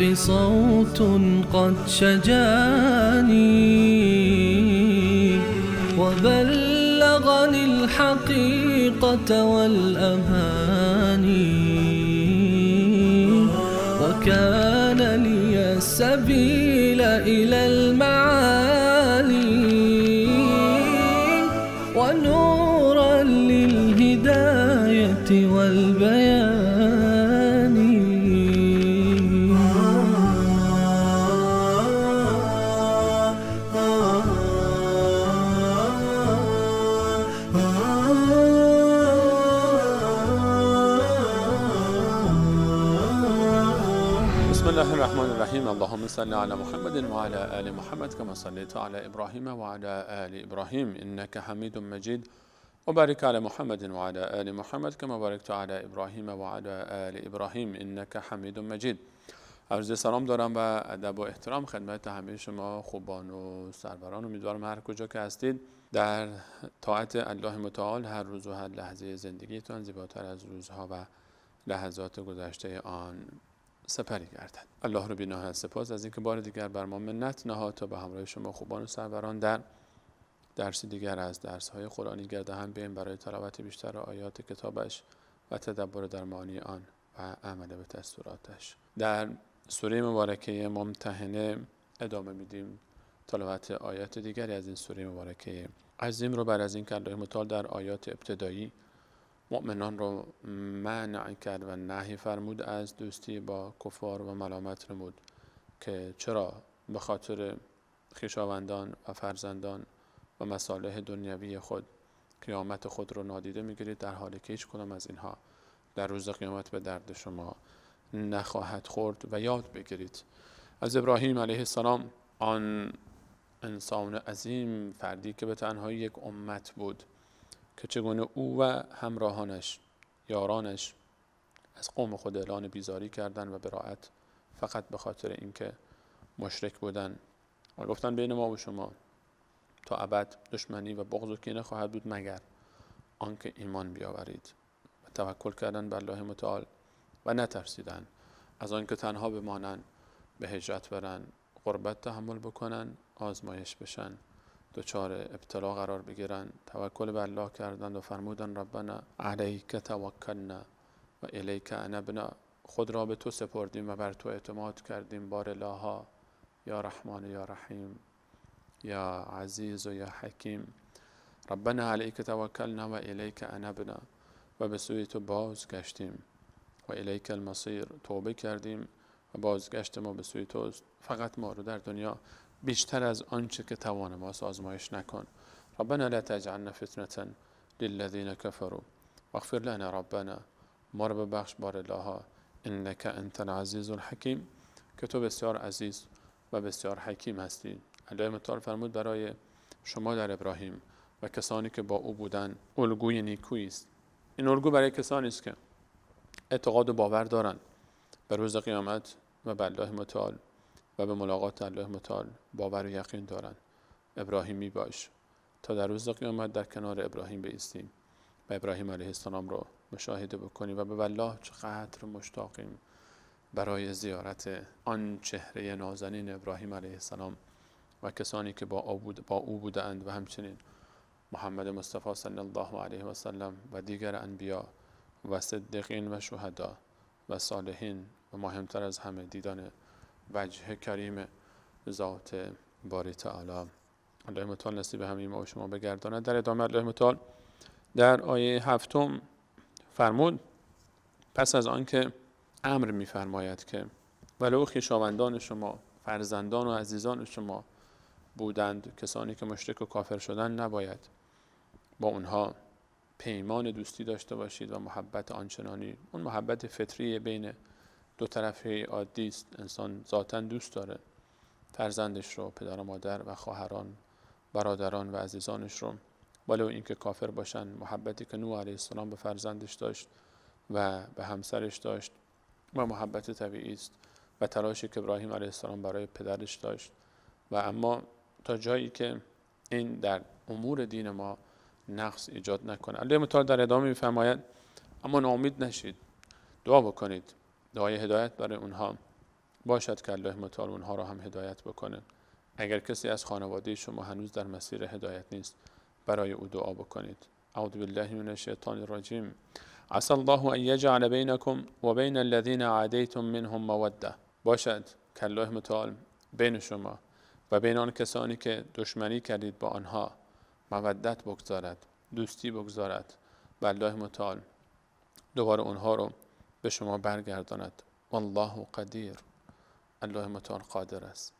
الحق صوت قد شجاني وبلغني الحقيقة والأماني وكان لي السبيل إلى المعاني بسم الله الرحمن الرحیم اللهم صل على محمد وعلى آل محمد كما صليت على ابراهیم وعلى آل إبراهيم حمید حميد مجيد وبارك على محمد وعلى آل محمد كما باركت على ابراهیم وعلى آل إبراهيم إنك حميد مجید. عرض سلام دارم و ادب و احترام خدمت همه شما خوبان و سروران امیدوارم هر کجا که هستید در طاعت الله متعال هر روز و هر لحظه زندگیتان زیباتر از روزها و لحظات گذشته آن سپری گردد الله رو بینه سپاس از اینکه بار دیگر بر ما منت نهاد تا به همراه شما خوبان و سروران در درسی دیگر از درس های قرآنی گرده هم بین برای تلاوت بیشتر آیات کتابش و تدبر در معانی آن و عمل به تصوراتش در سوره مبارکه ممتحنه ادامه میدیم تلاوت آیات دیگری از این سوره مبارکه عظیم رو بر از این که متعال در آیات ابتدایی مؤمنان رو منع کرد و نهی فرمود از دوستی با کفار و ملامت نمود که چرا به خاطر خویشاوندان و فرزندان و مصالح دنیوی خود قیامت خود را نادیده میگیرید در حالی که هیچ کنم از اینها در روز قیامت به درد شما نخواهد خورد و یاد بگیرید از ابراهیم علیه السلام آن انسان عظیم فردی که به تنهایی یک امت بود که چگونه او و همراهانش یارانش از قوم خود اعلان بیزاری کردن و براعت فقط به خاطر اینکه مشرک بودن و گفتن بین ما و شما تا ابد دشمنی و بغض و کینه خواهد بود مگر آنکه ایمان بیاورید و توکل کردن بر الله متعال و نترسیدن از آنکه تنها بمانند به هجرت برن غربت تحمل بکنن آزمایش بشن دچار ابتلا قرار بگیرند توکل به الله کردند و فرمودند ربنا علیک توکلنا و الیک انبنا خود را به تو سپردیم و بر تو اعتماد کردیم بار الله یا رحمان یا رحیم یا عزیز و یا حکیم ربنا علیک توکلنا و الیک انبنا و به سوی تو بازگشتیم و الیک المصیر توبه کردیم و بازگشت ما به سوی توست فقط ما رو در دنیا بیشتر از آنچه که توان ماست آزمایش نکن ربنا لا تجعلنا فتنة للذین كفروا واغفر لنا ربنا ما رو ببخش بار الله انك انت العزیز الحکیم که تو بسیار عزیز و بسیار حکیم هستی الله متعال فرمود برای شما در ابراهیم و کسانی که با او بودن الگوی نیکویی است این الگو برای کسانی است که اعتقاد و باور دارند به روز قیامت و به الله متعال و به ملاقات الله متعال باور و یقین دارند ابراهیمی باش تا در روز قیامت در کنار ابراهیم بیستیم و ابراهیم علیه السلام رو مشاهده بکنیم و به والله چقدر مشتاقیم برای زیارت آن چهره نازنین ابراهیم علیه السلام و کسانی که با او, بود با او بودند و همچنین محمد مصطفی صلی الله علیه و سلم و دیگر انبیا و صدیقین و شهدا و صالحین و مهمتر از همه دیدن وجه کریم ذات باری تعالی الله متعال نصیب همین ما و شما بگرداند در ادامه الله متعال در آیه هفتم فرمود پس از آنکه امر میفرماید که ولو خویشاوندان شما فرزندان و عزیزان شما بودند کسانی که مشرک و کافر شدن نباید با اونها پیمان دوستی داشته باشید و محبت آنچنانی اون محبت فطری بین دو طرفه عادی است انسان ذاتا دوست داره فرزندش رو پدر و مادر و خواهران برادران و عزیزانش رو ولو اینکه کافر باشن محبتی که نوح علیه السلام به فرزندش داشت و به همسرش داشت و محبت طبیعی است و تلاشی که ابراهیم علیه السلام برای پدرش داشت و اما تا جایی که این در امور دین ما نقص ایجاد نکنه الله متعال در ادامه میفرماید اما ناامید نشید دعا بکنید دعای هدایت برای اونها باشد که الله متعال اونها را هم هدایت بکنه اگر کسی از خانواده شما هنوز در مسیر هدایت نیست برای او دعا بکنید اعوذ بالله من الشیطان الرجیم عسی الله ان یجعل بینکم و بین الذین منهم موده باشد که الله متعال بین شما و بین آن کسانی که دشمنی کردید با آنها مودت بگذارد دوستی بگذارد و الله متعال دوباره اونها رو به شما برگرداند والله قدیر الله متعال قادر است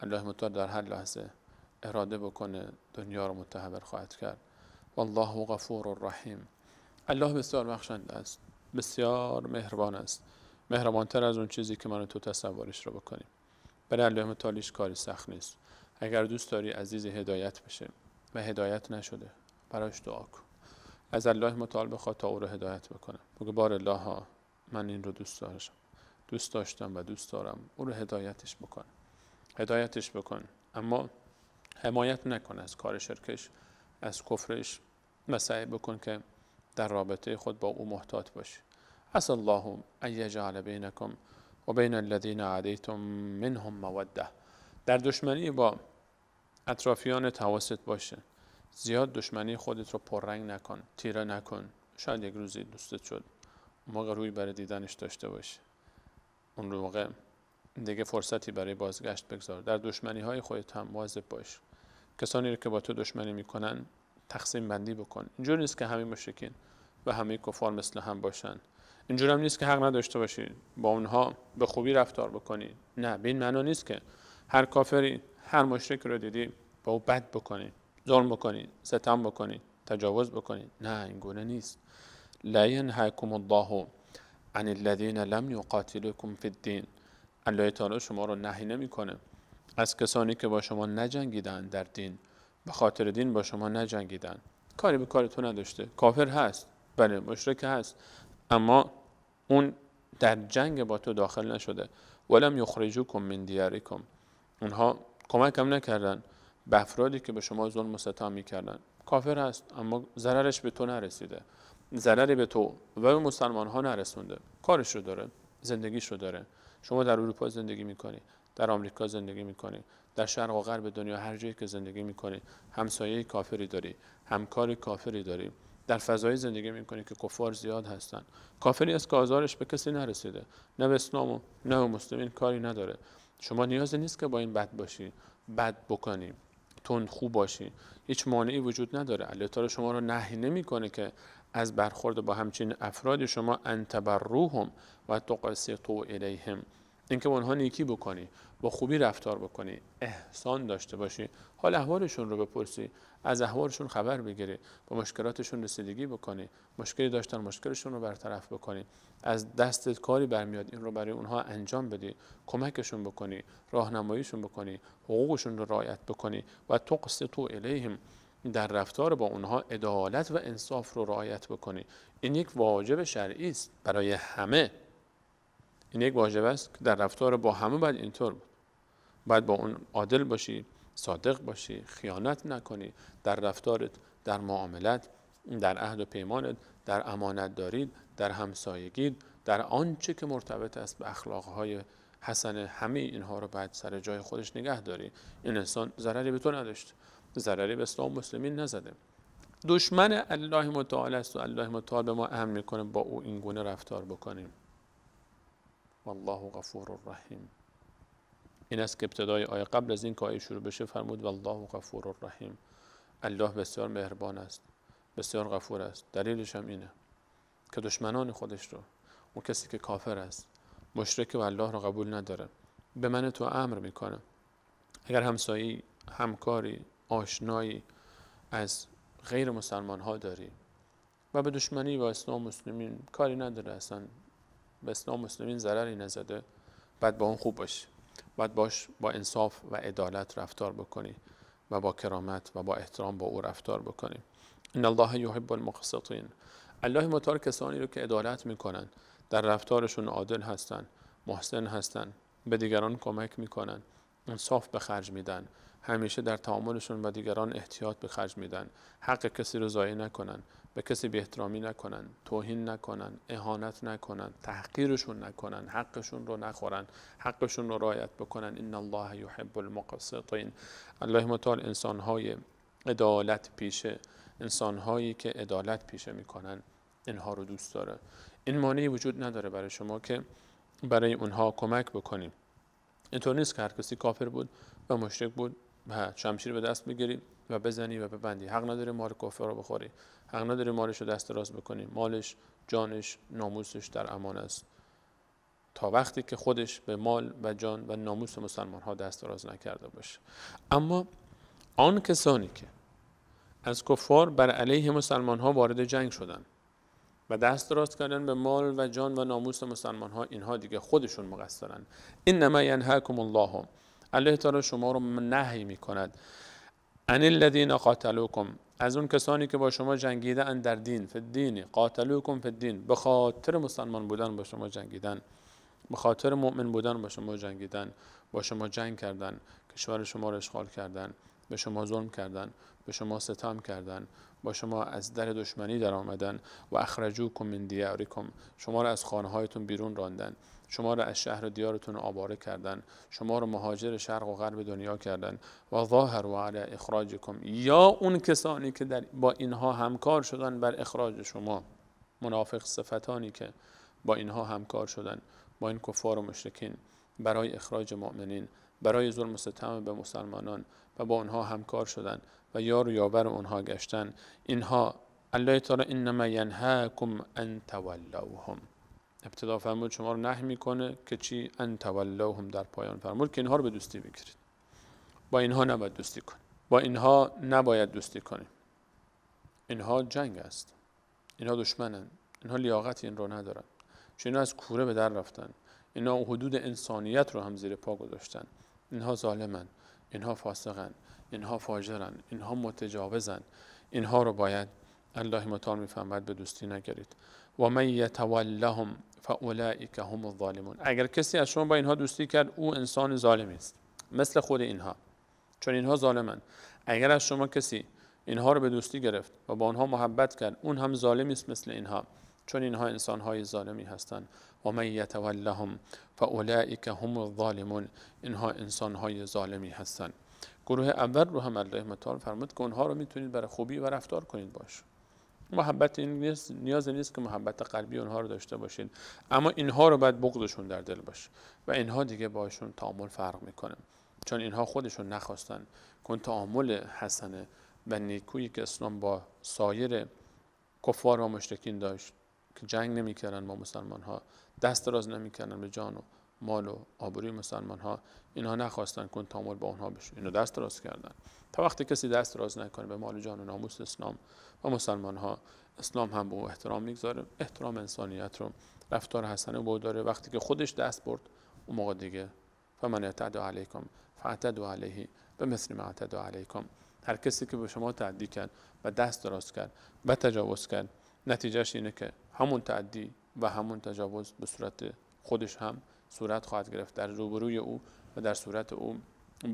الله متعال در هر لحظه اراده بکنه دنیا رو متحول خواهد کرد والله غفور و رحیم الله بسیار بخشنده است بسیار مهربان است تر از اون چیزی که من تو تصورش رو بکنیم برای الله متعالیش کاری سخت نیست اگر دوست داری عزیز هدایت بشه و هدایت نشده براش دعا کن از الله متعال بخواد تا او رو هدایت بکنه بگو بار الله ها من این رو دوست دارم دوست داشتم و دوست دارم او رو هدایتش بکن هدایتش بکن اما حمایت نکن از کار شرکش از کفرش و بکن که در رابطه خود با او محتاط باشی اس الله ان یجعل بینکم و بین الذین عادیتم منهم موده در دشمنی با اطرافیان توسط باشه زیاد دشمنی خودت رو پررنگ نکن تیره نکن شاید یک روزی دوستت شد موقع روی برای دیدنش داشته باش اون رو موقع دیگه فرصتی برای بازگشت بگذار در دشمنی های خودت هم مواظب باش کسانی رو که با تو دشمنی میکنن تقسیم بندی بکن اینجور نیست که همه مشکین و همه کفار مثل هم باشن اینجور هم نیست که حق نداشته باشی با اونها به خوبی رفتار بکنی نه به این معنا نیست که هر کافری هر مشرک رو دیدی با او بد بکنی ظلم بکنی ستم بکنی تجاوز بکنی نه این گونه نیست لا ينهاكم الله عن الذين لم يقاتلكم في الدين الله تعالی شما رو نهی نمیکنه از کسانی که با شما نجنگیدن در دین به خاطر دین با شما نجنگیدن کاری به کار تو نداشته کافر هست بله مشرک هست اما اون در جنگ با تو داخل نشده ولم یخرجوکم من دیارکم اونها هم نکردن به افرادی که به شما ظلم و ستم میکردن کافر هست اما ضررش به تو نرسیده ضرری به تو و به مسلمان ها نرسونده کارش رو داره زندگیش رو داره شما در اروپا زندگی میکنی در آمریکا زندگی میکنی در شرق و غرب دنیا هر جایی که زندگی میکنی همسایه کافری داری همکار کافری داری در فضای زندگی میکنی که کفار زیاد هستن کافری از که به کسی نرسیده نه به اسلام و نه به مسلمین کاری نداره شما نیازی نیست که با این بد باشی بد بکنی تند خوب باشی هیچ مانعی وجود نداره الله شما رو نهی نمیکنه که از برخورد با همچین افراد شما انتبروهم و تو الیهم اینکه با اونها نیکی بکنی با خوبی رفتار بکنی احسان داشته باشی حال احوالشون رو بپرسی از احوالشون خبر بگیری با مشکلاتشون رسیدگی بکنی مشکلی داشتن مشکلشون رو برطرف بکنی از دستت کاری برمیاد این رو برای اونها انجام بدی کمکشون بکنی راهنماییشون بکنی حقوقشون رو رعایت بکنی و تقص تو الیهم در رفتار با اونها عدالت و انصاف رو رعایت بکنی این یک واجب شرعی است برای همه این یک واجب است که در رفتار با همه باید اینطور بود باید با اون عادل باشی صادق باشی خیانت نکنی در رفتارت در معاملت در عهد و پیمانت در امانت دارید در همسایگی در آنچه که مرتبط است به اخلاقهای حسن همه اینها رو باید سر جای خودش نگه داری این انسان ضرری به تو نداشت ضرری به اسلام مسلمین نزده دشمن الله متعال است و الله متعال به ما امن میکنه با او اینگونه رفتار بکنیم والله غفور الرحیم. این است که ابتدای آیه قبل از این که آیه شروع بشه فرمود والله غفور رحیم الله بسیار مهربان است بسیار غفور است دلیلش هم اینه که دشمنان خودش رو اون کسی که کافر است مشرک و الله رو قبول نداره به من تو امر میکنه اگر همسایی همکاری آشنایی از غیر مسلمان ها داری و به دشمنی و اسلام مسلمین کاری نداره اصلا به اسلام مسلمین ضرری نزده بعد با اون خوب باشه باید باش با انصاف و عدالت رفتار بکنی و با کرامت و با احترام با او رفتار بکنی ان الله یحب المقسطین الله متعال کسانی رو که عدالت میکنن در رفتارشون عادل هستن محسن هستن به دیگران کمک میکنن انصاف به خرج میدن همیشه در تعاملشون با دیگران احتیاط به خرج میدن حق کسی رو ضایع نکنن به کسی به احترامی نکنن توهین نکنن اهانت نکنن تحقیرشون نکنن حقشون رو نخورن حقشون رو رعایت بکنن ان الله یحب المقسطین الله متعال انسانهای عدالت پیشه انسانهایی که عدالت پیشه میکنن اینها رو دوست داره این مانعی وجود نداره برای شما که برای اونها کمک بکنیم اینطور نیست که هر کسی کافر بود و مشرک بود و شمشیر به دست بگیریم و بزنی و ببندی حق نداره مال کفر رو بخوری حق نداره مالش رو دست راست بکنی مالش جانش ناموسش در امان است تا وقتی که خودش به مال و جان و ناموس مسلمان ها دست راست نکرده باشه اما آن کسانی که از کفار بر علیه مسلمان ها وارد جنگ شدند و دست راست کردن به مال و جان و ناموس مسلمان ها اینها دیگه خودشون مقصرن این نما حکم الله الله تعالی شما رو نهی میکند. ان الذین قاتلوکم از اون کسانی که با شما جنگیده ان در دین فی الدین قاتلوکم فی الدین به خاطر مسلمان بودن با شما جنگیدن به خاطر مؤمن بودن با شما جنگیدن با شما جنگ کردن کشور شما را اشغال کردن به شما ظلم کردن به شما ستم کردن با شما از در دشمنی در آمدن و اخرجوکم من دیارکم شما را از هایتون بیرون راندن شما را از شهر دیارتون آباره کردن شما را مهاجر شرق و غرب دنیا کردن و ظاهر و علی اخراجکم یا اون کسانی که در با اینها همکار شدن بر اخراج شما منافق صفتانی که با اینها همکار شدن با این کفار و مشرکین برای اخراج مؤمنین برای ظلم و ستم به مسلمانان و با اونها همکار شدن و یار و یاور اونها گشتن اینها الله تعالی انما ینهاکم ان تولوهم ابتدا فرمود شما رو نه میکنه که چی ان هم در پایان فرمود که اینها رو به دوستی بگیرید با اینها نباید دوستی کنیم با اینها نباید دوستی کنیم اینها جنگ است اینها دشمنن اینها لیاقت این رو ندارن چون اینها از کوره به در رفتن اینها حدود انسانیت رو هم زیر پا گذاشتن اینها ظالمن اینها فاسقن اینها فاجرن اینها متجاوزن اینها رو باید الله متعال میفهمد به دوستی نگرید و من یتولهم فاولائک هم الظالمون اگر کسی از شما با اینها دوستی کرد او انسان ظالمی است مثل خود اینها چون اینها ظالمن اگر از شما کسی اینها رو به دوستی گرفت و با آنها محبت کرد اون هم ظالمی است مثل اینها چون اینها انسان های ظالمی هستند و من یتولهم فاولائک هم الظالمون اینها انسان های ظالمی هستند گروه اول رو هم الله متعال فرمود که اونها رو میتونید برای خوبی و رفتار کنید باش محبت این نیست نیاز نیست که محبت قلبی اونها رو داشته باشین اما اینها رو باید بغضشون در دل باشه و اینها دیگه باشون تعامل فرق میکنه چون اینها خودشون نخواستن کن تعامل حسنه و نیکویی که اسلام با سایر کفار و مشرکین داشت که جنگ نمیکردن با مسلمان ها دست راز نمیکردن به جان و مال و آبروی مسلمان ها اینها نخواستن کن تامل با آنها بشه اینو دست راست کردن تا وقتی کسی دست راست نکنه به مال جان و ناموس اسلام و مسلمان ها اسلام هم به او احترام میگذاره احترام انسانیت رو رفتار حسنه با داره وقتی که خودش دست برد اون موقع دیگه فمن اعتدی علیکم فاعتدوا علیه به مثل ما اعتدوا علیکم هر کسی که به شما تعدی کرد و دست راست کرد و تجاوز کرد نتیجهش اینه که همون تعدی و همون تجاوز به صورت خودش هم صورت خواهد گرفت در روبروی او و در صورت او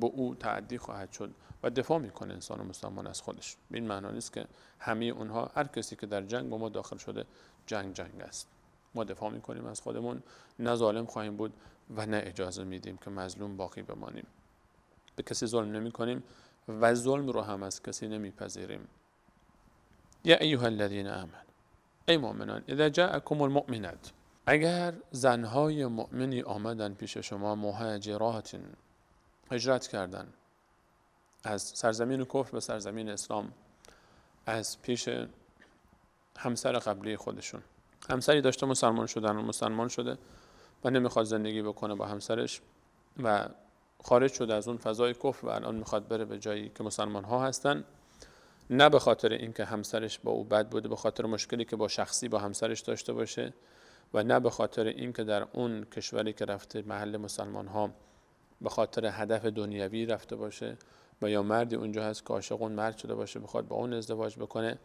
به او تعدی خواهد شد و دفاع میکنه انسان و مسلمان از خودش این معنا نیست که همه اونها هر کسی که در جنگ با ما داخل شده جنگ جنگ است ما دفاع میکنیم از خودمون نه ظالم خواهیم بود و نه اجازه میدیم که مظلوم باقی بمانیم به کسی ظلم نمی کنیم و ظلم رو هم از کسی نمیپذیریم یا ایها الذین آمنوا ای مؤمنان اذا جاءكم المؤمنات اگر زنهای مؤمنی آمدن پیش شما مهاجرات هجرت کردن از سرزمین کفر به سرزمین اسلام از پیش همسر قبلی خودشون همسری داشته مسلمان شدن و مسلمان شده و نمیخواد زندگی بکنه با همسرش و خارج شده از اون فضای کفر و الان میخواد بره به جایی که مسلمان ها هستن نه به خاطر اینکه همسرش با او بد بوده به خاطر مشکلی که با شخصی با همسرش داشته باشه و نه به خاطر اینکه در اون کشوری که رفته محل مسلمان ها به خاطر هدف دنیوی رفته باشه و یا مردی اونجا هست که عاشق اون مرد شده باشه بخواد با اون ازدواج بکنه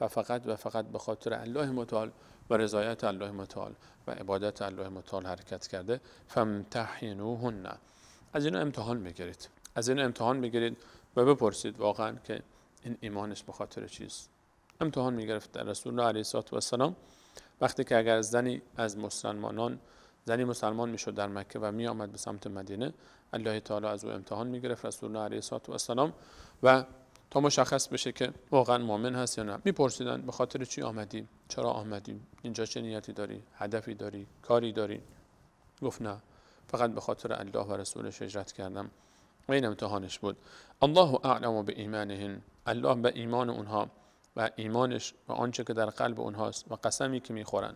و فقط و فقط به خاطر الله متعال و رضایت الله متعال و عبادت الله متعال حرکت کرده فامتحنوهن از اینو امتحان بگیرید از اینو امتحان بگیرید و بپرسید واقعا که این ایمانش به خاطر چیست امتحان میگرفت در رسول الله علیه و سلام وقتی که اگر زنی از مسلمانان زنی مسلمان میشد در مکه و می آمد به سمت مدینه الله تعالی از او امتحان می گرفت رسول الله علیه و السلام و تا مشخص بشه که واقعا مؤمن هست یا نه میپرسیدن به خاطر چی آمدی چرا آمدی اینجا چه نیتی داری هدفی داری کاری داری گفت نه فقط به خاطر الله و رسولش هجرت کردم و این امتحانش بود الله اعلم به ایمانهن الله به ایمان اونها و ایمانش و آنچه که در قلب اونهاست و قسمی که میخورن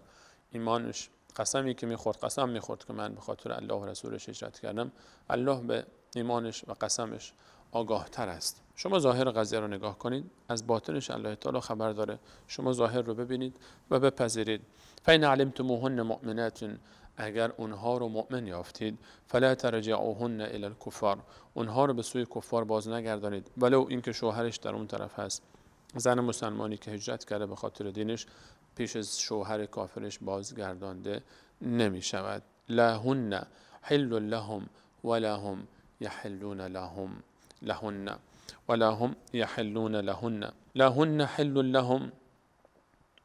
ایمانش قسمی که میخورد قسم میخورد که من به خاطر الله و رسولش هجرت کردم الله به ایمانش و قسمش آگاه تر است شما ظاهر قضیه رو نگاه کنید از باطنش الله تعالی خبر داره شما ظاهر رو ببینید و بپذیرید فین علمتموهن مؤمناتن اگر اونها رو مؤمن یافتید فلا ترجعوهن الی الکفار اونها رو به سوی کفار باز نگردانید ولو اینکه شوهرش در اون طرف هست زن مسلمانی که هجرت کرده به خاطر دینش پیش از شوهر کافرش بازگردانده نمی شود لهن حل لهم ولا هم یحلون لهم لهن ولا هم لهن لهن حل لهم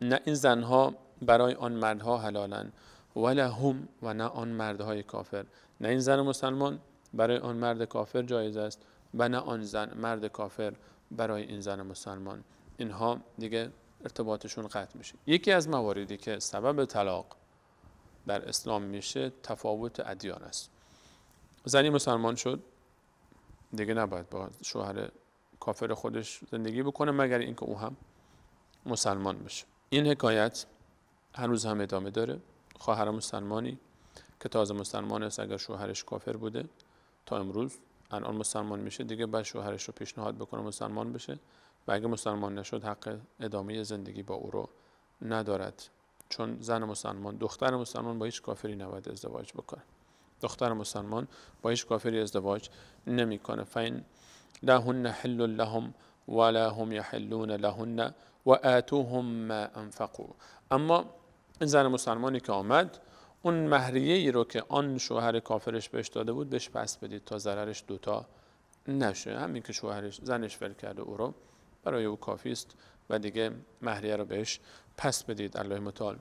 نه این زنها برای آن مردها حلالن ولا هم و نه آن مردهای کافر نه این زن مسلمان برای آن مرد کافر جایز است و نه آن زن مرد کافر برای این زن مسلمان اینها دیگه ارتباطشون قطع میشه یکی از مواردی که سبب طلاق در اسلام میشه تفاوت ادیان است زنی مسلمان شد دیگه نباید با شوهر کافر خودش زندگی بکنه مگر اینکه او هم مسلمان بشه این حکایت هنوز هم ادامه داره خواهر مسلمانی که تازه مسلمان است اگر شوهرش کافر بوده تا امروز الان مسلمان میشه دیگه بعد شوهرش رو پیشنهاد بکنه مسلمان بشه و اگه مسلمان نشد حق ادامه زندگی با او رو ندارد چون زن مسلمان دختر مسلمان با هیچ کافری نباید ازدواج بکنه دختر مسلمان با هیچ کافری ازدواج نمیکنه فین لهن حل لهم ولا هم یحلون لهن و آتوهم ما انفقوا اما این زن مسلمانی که آمد اون مهریه ای رو که آن شوهر کافرش بهش داده بود بهش پس بدید تا ضررش دوتا نشه همین که شوهرش زنش ول کرده او رو برای او کافی است و دیگه مهریه رو بهش پس بدید الله متعال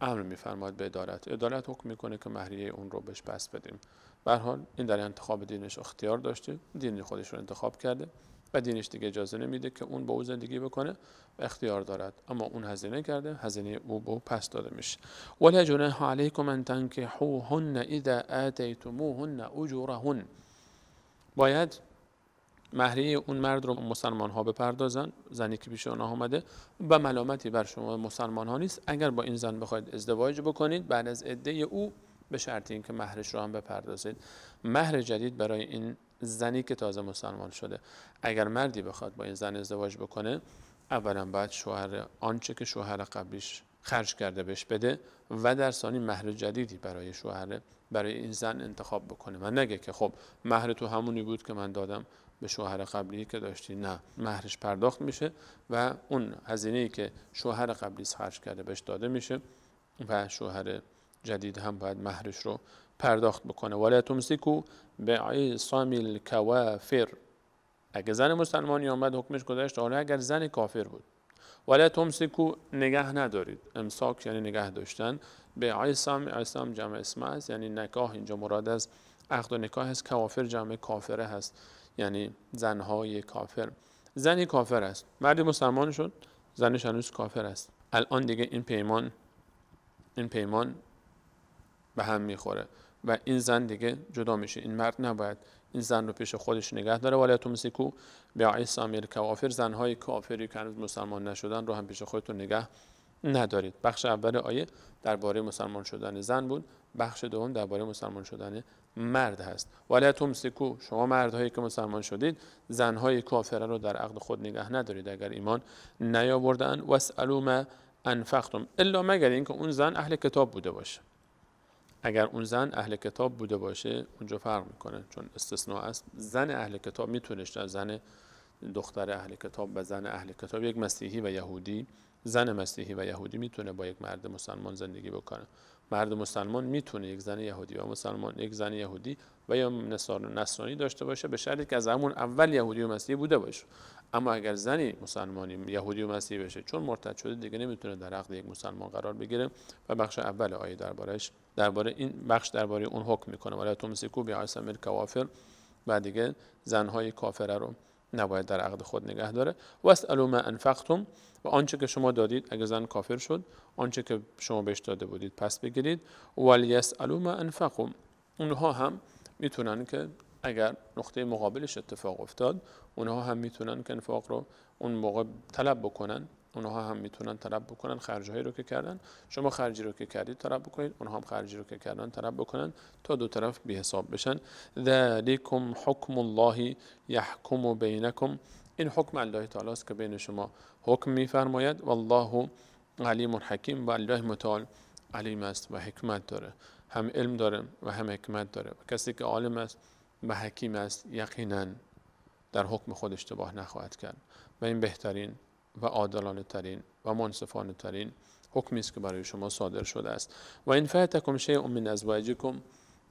امر میفرماد به عدالت عدالت حکم میکنه که مهریه اون رو بهش پس بدیم به حال این در انتخاب دینش اختیار داشته دین خودش رو انتخاب کرده و دینش دیگه اجازه نمیده که اون با او زندگی بکنه و اختیار دارد اما اون هزینه کرده هزینه او به او پس داده میشه ولا جناح علیکم ان تنکحوهن اذا اتیتموهن اجورهن باید مهری اون مرد رو مسلمان ها بپردازن زنی که پیش اونها آمده و ملامتی بر شما مسلمان ها نیست اگر با این زن بخواید ازدواج بکنید بعد از عده او به شرط اینکه مهرش رو هم بپردازید مهر جدید برای این زنی که تازه مسلمان شده اگر مردی بخواد با این زن ازدواج بکنه اولا باید شوهر آنچه که شوهر قبلیش خرج کرده بهش بده و در ثانی مهر جدیدی برای شوهر برای این زن انتخاب بکنه و نگه که خب مهر تو همونی بود که من دادم به شوهر قبلی که داشتی نه مهرش پرداخت میشه و اون هزینه که شوهر قبلی خرج کرده بهش داده میشه و شوهر جدید هم باید مهرش رو پرداخت بکنه ولا تمسکو عصام الکوافر اگه زن مسلمانی آمد حکمش گذاشت. حالا اگر زن کافر بود ولا تمسکو نگه ندارید امساک یعنی نگه داشتن به عصام عصام جمع اسم است یعنی نکاح اینجا مراد از عقد و نکاح است کافر جمع کافره هست یعنی زنهای کافر زنی کافر است مردی مسلمان شد زنش هنوز کافر است الان دیگه این پیمان این پیمان به هم میخوره و این زن دیگه جدا میشه این مرد نباید این زن رو پیش خودش نگه داره ولی تمسکو به عیسی امیر زن زنهای کافری که هنوز مسلمان نشدن رو هم پیش خودتون نگه ندارید بخش اول آیه درباره مسلمان شدن زن بود بخش دوم درباره مسلمان شدن مرد هست ولی تمسکو شما مردهایی که مسلمان شدید زنهای کافره رو در عقد خود نگه ندارید اگر ایمان نیاوردن واسالو ما انفقتم الا مگر اینکه اون زن اهل کتاب بوده باشه اگر اون زن اهل کتاب بوده باشه اونجا فرق میکنه چون استثناء است زن اهل کتاب میتونه زن دختر اهل کتاب و زن اهل کتاب یک مسیحی و یهودی زن مسیحی و یهودی میتونه با یک مرد مسلمان زندگی بکنه مرد مسلمان میتونه یک زن یهودی و مسلمان یک زن یهودی و یا نصرانی داشته باشه به شرطی که از همون اول یهودی و مسیحی بوده باشه اما اگر زنی مسلمانی یهودی و مسیحی بشه چون مرتد شده دیگه نمیتونه در عقد یک مسلمان قرار بگیره و بخش اول آیه دربارش درباره این بخش درباره اون حکم میکنه ولا تمسکو بعصم کافر و دیگه زنهای کافره رو نباید در عقد خود نگه داره واسالو ما انفقتم و آنچه که شما دادید اگر زن کافر شد آنچه که شما بهش داده بودید پس بگیرید ولیسالو ما انفقم اونها هم میتونن که اگر نقطه مقابلش اتفاق افتاد اونها هم میتونن که انفاق رو اون موقع طلب بکنن اونها هم میتونن طلب بکنن خرجهایی رو که کردن شما خرجی رو که کردید طلب بکنید اونها هم خرجی رو که کردن طلب بکنن تا دو طرف بی حساب بشن ذالیکم حکم الله یحکم بینکم این حکم الله تعالی است که بین شما حکم میفرماید والله علیم حکیم و الله متعال علیم است و حکمت داره هم علم داره و هم حکمت داره و کسی که عالم است و حکیم است یقینا در حکم خود اشتباه نخواهد کرد و این بهترین و عادلانه ترین و منصفانه ترین حکمی است که برای شما صادر شده است و این فاتکم شیء من ازواجکم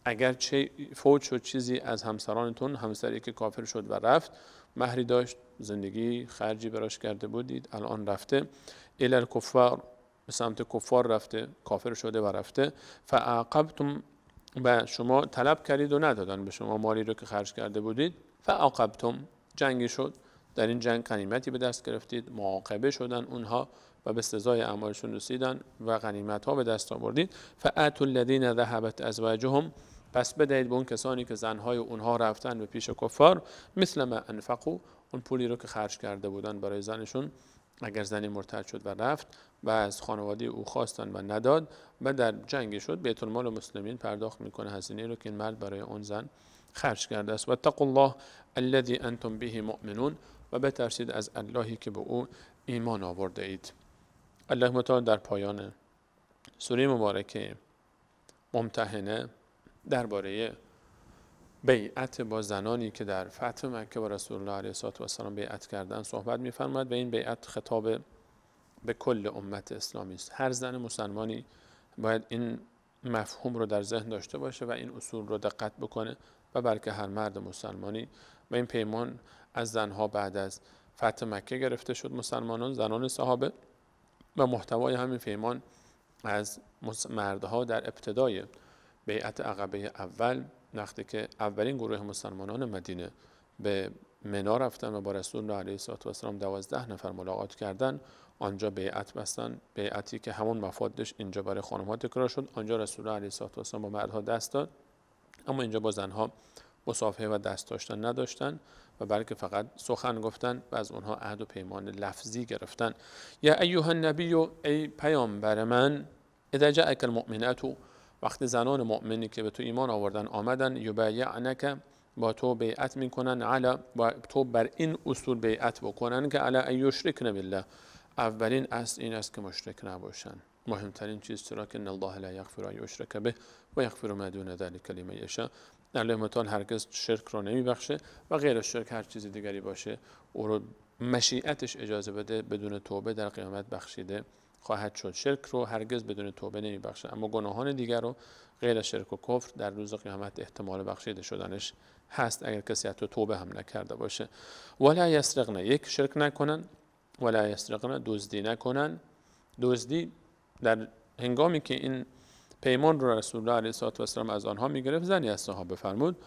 اگر چه فوت شد چیزی از همسرانتون همسری که کافر شد و رفت مهری داشت زندگی خرجی براش کرده بودید الان رفته ال الکفار به سمت کفار رفته کافر شده و رفته فعاقبتم و شما طلب کردید و ندادن به شما مالی رو که خرج کرده بودید فعاقبتم جنگی شد در این جنگ قنیمتی به دست گرفتید معاقبه شدن اونها و به سزای اعمالشون رسیدن و غنیمت ها به دست آوردید فاعتوا الذین ذهبت ازواجهم پس بدهید به اون کسانی که زنهای اونها رفتن به پیش کفار مثل ما انفقو اون پولی رو که خرج کرده بودن برای زنشون اگر زنی مرتد شد و رفت و از خانواده او خواستن و نداد و در جنگ شد بیت المال و مسلمین پرداخت میکنه هزینه رو که این مرد برای اون زن خرج کرده است و الله الذي انتم به مؤمنون و بترسید از اللهی که به او ایمان آورده اید الله متعال در پایان سوره مبارکه ممتحنه درباره بیعت با زنانی که در فتح مکه با رسول الله علیه سلام بیعت کردن صحبت میفرماید و این بیعت خطاب به کل امت اسلامی است هر زن مسلمانی باید این مفهوم رو در ذهن داشته باشه و این اصول رو دقت بکنه و بلکه هر مرد مسلمانی و این پیمان از زنها بعد از فتح مکه گرفته شد مسلمانان زنان صحابه و محتوای همین فیمان از مردها در ابتدای بیعت عقبه اول وقتی که اولین گروه مسلمانان مدینه به منا رفتن و با رسول الله علیه و السلام دوازده نفر ملاقات کردن آنجا بیعت بستن بیعتی که همون مفادش اینجا برای خانمها تکرار شد آنجا رسول الله علیه و السلام با مردها دست داد اما اینجا با زنها مصافحه و دست داشتن نداشتن و بلکه فقط سخن گفتن و از اونها عهد و پیمان لفظی گرفتن یا ایوه النبی و ای پیامبر من اگر اکل المؤمنات وقتی زنان مؤمنی که به تو ایمان آوردن آمدن یبایعنک با تو بیعت میکنن علا با تو بر این اصول بیعت بکنن که ایو شرک بالله اولین اصل این است که مشرک نباشند مهمترین چیز چرا که ان الله لا یغفر ان یشرک به و یغفر ما دون ذلک لمن یشاء الله هرگز شرک رو نمیبخشه و غیر شرک هر چیز دیگری باشه او رو مشیعتش اجازه بده بدون توبه در قیامت بخشیده خواهد شد شرک رو هرگز بدون توبه نمیبخشه اما گناهان دیگر رو غیر شرک و کفر در روز قیامت احتمال بخشیده شدنش هست اگر کسی تو توبه هم نکرده باشه ولا یسرقن یک شرک نکنن ولا یسرقن دزدی نکنن دزدی در هنگامی که این پیمان رو رسول الله علیه و از آنها میگرفت زنی از صحابه فرمود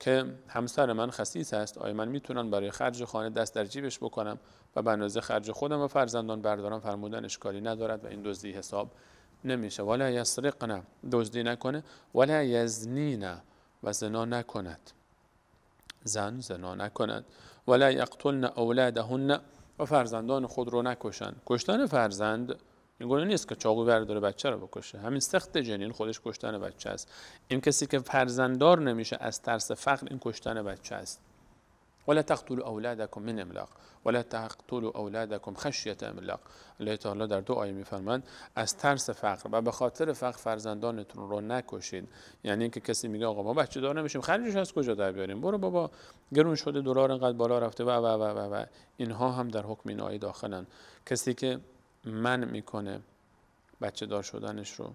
که همسر من خسیس است آیا من میتونم برای خرج خانه دست در جیبش بکنم و به اندازه خرج خودم و فرزندان بردارم فرمودن اشکالی ندارد و این دزدی حساب نمیشه ولا یسرقن دزدی نکنه ولا نه و زنا نکند زن زنا نکند ولا یقتلن اولادهن و فرزندان خود رو نکشند کشتن فرزند این گونه نیست که چاقو برداره بچه رو بکشه همین سخت جنین خودش کشتن بچه است این کسی که فرزنددار نمیشه از ترس فقر این کشتن بچه است ولا تقتلوا اولادکم من املاق ولا تقتلوا اولادکم خشیت املاق الله تعالی در دو آیه میفرماند از ترس فقر و به خاطر فقر فرزندانتون رو نکشید یعنی اینکه کسی میگه آقا ما بچه دار نمیشیم خرجش از کجا در بیاریم برو بابا گرون شده دلار انقدر بالا رفته و و و و اینها هم در حکم این آیه داخلن کسی که من میکنه بچه دار شدنش رو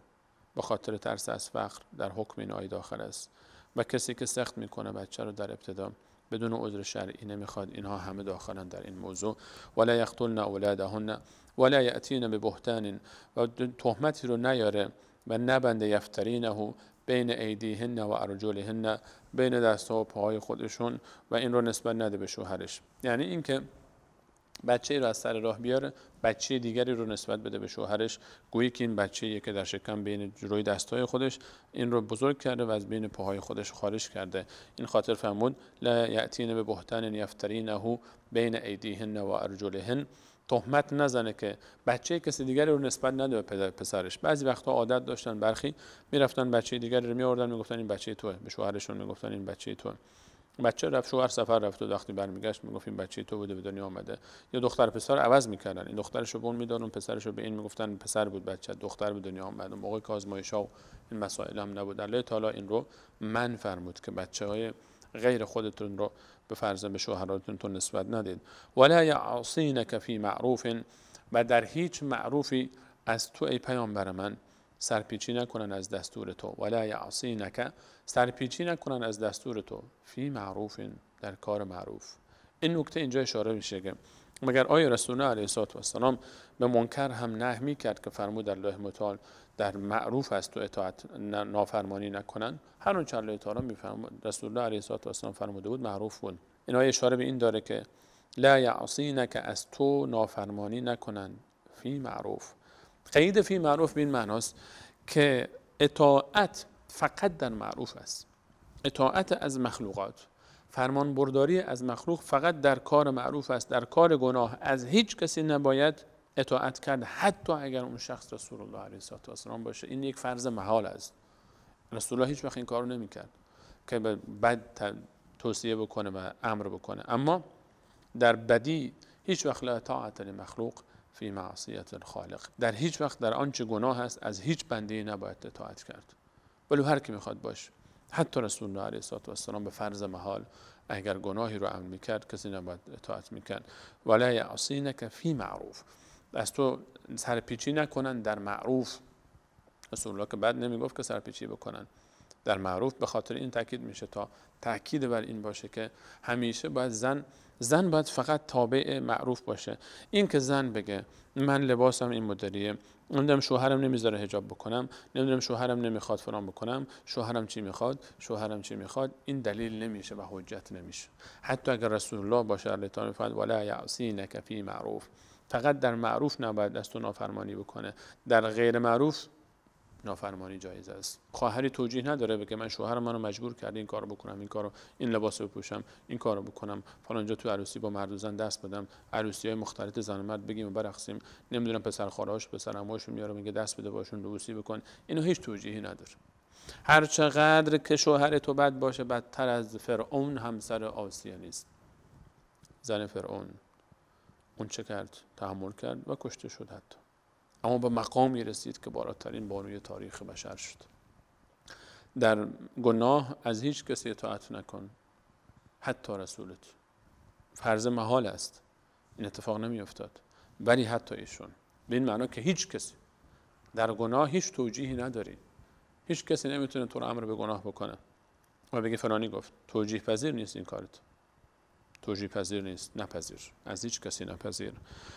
به خاطر ترس از فقر در حکم این داخل است و کسی که سخت میکنه بچه رو در ابتدا بدون عذر شرعی نمیخواد اینها همه داخلن در این موضوع ولا یقتلن اولادهن ولا یاتین به بهتان و تهمتی رو نیاره و نبنده یفترینه بین ایدیهن و ارجلهن بین دست و پاهای خودشون و این رو نسبت نده به شوهرش یعنی اینکه بچه ای رو از سر راه بیاره بچه دیگری رو نسبت بده به شوهرش گویی که این بچه یکی که در شکم بین روی دستهای خودش این رو بزرگ کرده و از بین پاهای خودش خارج کرده این خاطر فرمود لا یاتین به بهتان یفترینه بین ایدیهن و ارجلهن تهمت نزنه که بچه کسی دیگری رو نسبت نده به پدر پسرش بعضی وقتا عادت داشتن برخی میرفتن بچه دیگری رو میآوردن میگفتن این بچه توه به شوهرشون میگفتن این بچه توه بچه رفت شوهر سفر رفت و وقتی برمیگشت میگفت این بچه تو بوده به دنیا آمده یا دختر پسر عوض میکردن این دخترش رو به اون پسرش رو به این میگفتن پسر بود بچه دختر به دنیا آمد موقع که ها و این مسائل هم نبود در تالا این رو من فرمود که بچه های غیر خودتون رو به فرزند به شوهراتون تو نسبت ندید ولا یعصینک فی معروف و در هیچ معروفی از تو ای پیامبر من سرپیچی نکنن از دستور تو ولا یعصینک سرپیچی نکنن از دستور تو فی معروف در کار معروف این نکته اینجا اشاره میشه که مگر آیا رسول الله علیه و السلام به منکر هم نه می کرد که فرمود در لوح متعال در معروف است تو اطاعت نافرمانی نکنن هر اون تعالی میفرمود رسول الله علیه و السلام فرموده بود معروف بود آیه اشاره به این داره که لا یعصینک از تو نافرمانی نکنن فی معروف قید فی معروف به این معناست که اطاعت فقط در معروف است اطاعت از مخلوقات فرمان برداری از مخلوق فقط در کار معروف است در کار گناه از هیچ کسی نباید اطاعت کرد حتی اگر اون شخص رسول الله علیه و سلام باشه این یک فرض محال است رسول الله هیچ وقت این کارو نمیکرد که بد توصیه بکنه و امر بکنه اما در بدی هیچ وقت لا اطاعت مخلوق فی معصیت الخالق در هیچ وقت در آنچه گناه است از هیچ بنده نباید اطاعت کرد ولو هر کی میخواد باش حتی رسول الله علیه و السلام به فرض محال اگر گناهی رو عمل میکرد کسی نباید اطاعت میکرد ولا یعصینک فی معروف از تو سرپیچی نکنن در معروف رسول الله که بعد نمیگفت که سرپیچی بکنن در معروف به خاطر این تاکید میشه تا تاکید بر این باشه که همیشه باید زن زن باید فقط تابع معروف باشه این که زن بگه من لباسم این مدلیه نمیدونم شوهرم نمیذاره حجاب بکنم نمیدونم شوهرم نمیخواد فرام بکنم شوهرم چی میخواد شوهرم چی میخواد این دلیل نمیشه و حجت نمیشه حتی اگر رسول الله باشه علیه فرد ولا یعصینک فی معروف فقط در معروف نباید دست نافرمانی بکنه در غیر معروف نافرمانی جایز است خواهری توجیه نداره که من شوهر منو مجبور کرد این کارو بکنم این کارو این لباس رو بپوشم این کارو بکنم فلانجا تو عروسی با مرد زن دست بدم عروسی های مختلط زن و مرد بگیم و برقصیم نمیدونم پسر خالاش پسر عموش میاره میگه دست بده باشون عروسی بکن اینو هیچ توجیهی نداره هر چقدر که شوهر تو بد باشه بدتر از فرعون همسر آسیا نیست زن فرعون اون چه کرد تحمل کرد و کشته شد حتی اما به مقامی رسید که بالاترین بانوی تاریخ بشر شد در گناه از هیچ کسی اطاعت نکن حتی رسولت فرض محال است این اتفاق نمی افتاد ولی حتی ایشون به این معنا که هیچ کسی در گناه هیچ توجیهی نداری هیچ کسی نمیتونه تو رو امر به گناه بکنه و بگه فلانی گفت توجیه پذیر نیست این کارت توجیه پذیر نیست نپذیر از هیچ کسی نپذیر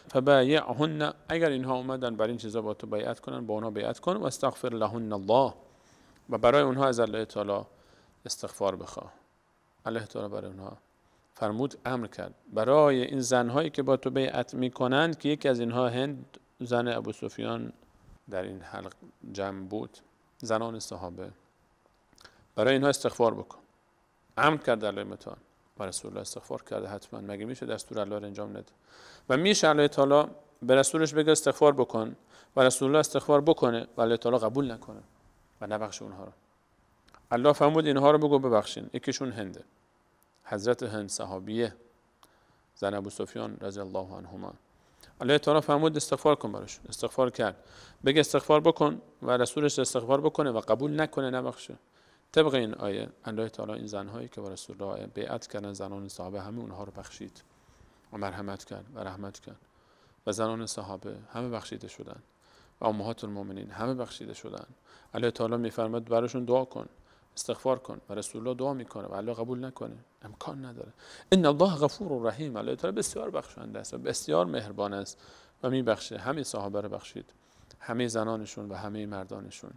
فبایعهن اگر اینها اومدن بر این چیزا با تو بیعت کنن با اونها بیعت کن و استغفر لهن الله و برای اونها از الله تعالی استغفار بخواه الله تعالی برای اونها فرمود امر کرد برای این زنهایی که با تو بیعت میکنند که یکی از اینها هند زن ابو سفیان در این حلق جمع بود زنان صحابه برای اینها استغفار بکن امر کرد در و رسول الله استغفار کرده حتما مگه میشه دستور الله رو انجام نده و میشه علی تعالی به رسولش بگه استغفار بکن و رسول الله استغفار بکنه و علی تعالی قبول نکنه و نبخش اونها رو الله فرمود اینها رو بگو ببخشین یکیشون هنده حضرت هند صحابیه زن ابو سفیان رضی الله عنهما الله تعالی فرمود استغفار کن براش استغفار کرد بگه استغفار بکن و رسولش استغفار بکنه و قبول نکنه نبخشه طبق این آیه الله تعالی این زنهایی که با رسول الله بیعت کردن زنان صحابه همه اونها رو بخشید و مرحمت کرد و رحمت کرد و زنان صحابه همه بخشیده شدن و امهات المؤمنین همه بخشیده شدن الله تعالی میفرماد براشون دعا کن استغفار کن و رسول الله دعا میکنه و الله قبول نکنه امکان نداره ان الله غفور و رحیم الله تعالی بسیار بخشنده است و بسیار مهربان است و میبخشه همه صحابه رو بخشید همه زنانشون و همه مردانشون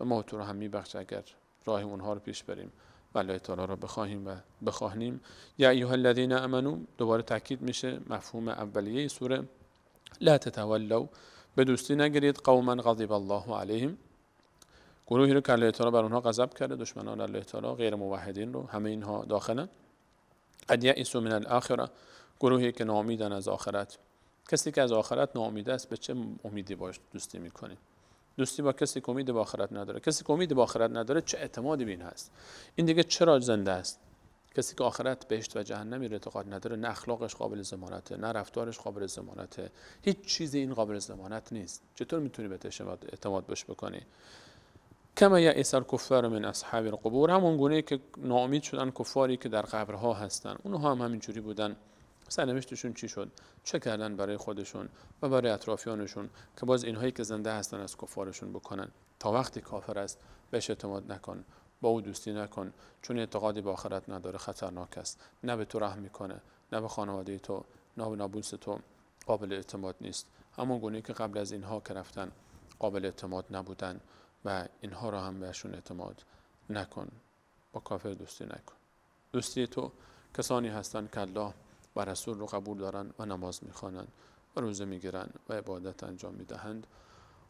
و ما تو رو هم اگر راه اونها رو پیش بریم و الله تعالی را بخواهیم و بخواهنیم یا ایها الذین امنو دوباره تاکید میشه مفهوم اولیه سوره لا تتولوا به دوستی نگیرید قوما غضب الله علیهم گروهی رو که الله تعالی بر اونها غضب کرده دشمنان الله تعالی غیر موحدین رو همه اینها داخلن قد یئسوا من الاخره گروهی که ناامیدن از آخرت کسی که از آخرت ناامیده است به چه امیدی باش دوستی میکنید دوستی با کسی که امید به آخرت نداره کسی که امید به آخرت نداره چه اعتمادی بین هست این دیگه چرا زنده است کسی که آخرت بهشت و جهنم اعتقاد نداره نه اخلاقش قابل ضمانته نه رفتارش قابل ضمانته هیچ چیزی این قابل ضمانت نیست چطور میتونی به اعتماد بش بکنی کما ایسر کفار من اصحاب القبور همون گونه که ناامید شدن کفاری که در قبرها هستن اونها هم همینجوری بودن سرنوشتشون چی شد چه کردن برای خودشون و برای اطرافیانشون که باز اینهایی که زنده هستن از کفارشون بکنن تا وقتی کافر است بهش اعتماد نکن با او دوستی نکن چون اعتقادی به آخرت نداره خطرناک است نه به تو رحم میکنه نه به خانواده تو نه به نابوس تو قابل اعتماد نیست همون گونه که قبل از اینها که رفتن قابل اعتماد نبودن و اینها را هم بهشون اعتماد نکن با کافر دوستی نکن دوستی تو کسانی هستند که و رسول رو قبول دارن و نماز میخوانند و روزه میگیرند و عبادت انجام میدهند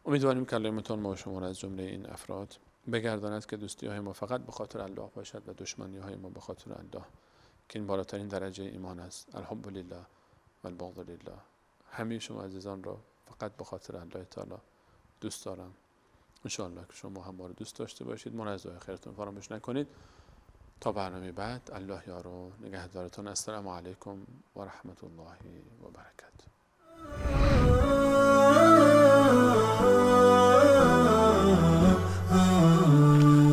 امیدواریم کلمتان ما شما را از جمله این افراد بگرداند که دوستی های ما فقط به خاطر الله باشد و دشمنی های ما به خاطر الله که این بالاترین درجه ایمان است الحب لله و البغض لله همه شما عزیزان را فقط به خاطر الله تعالی دوست دارم انشاءالله که شما هم ما رو دوست داشته باشید ما از خیرتون فراموش نکنید تا برنامه بعد الله یارو نگهدارتون السلام علیکم و رحمت الله و برکت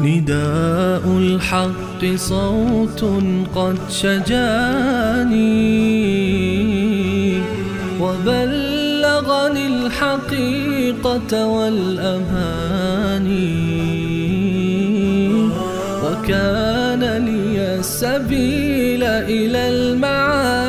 نداء الحق صوت قد شجاني وبلغني الحقيقة والأماني وكان السبيل إلى المعاد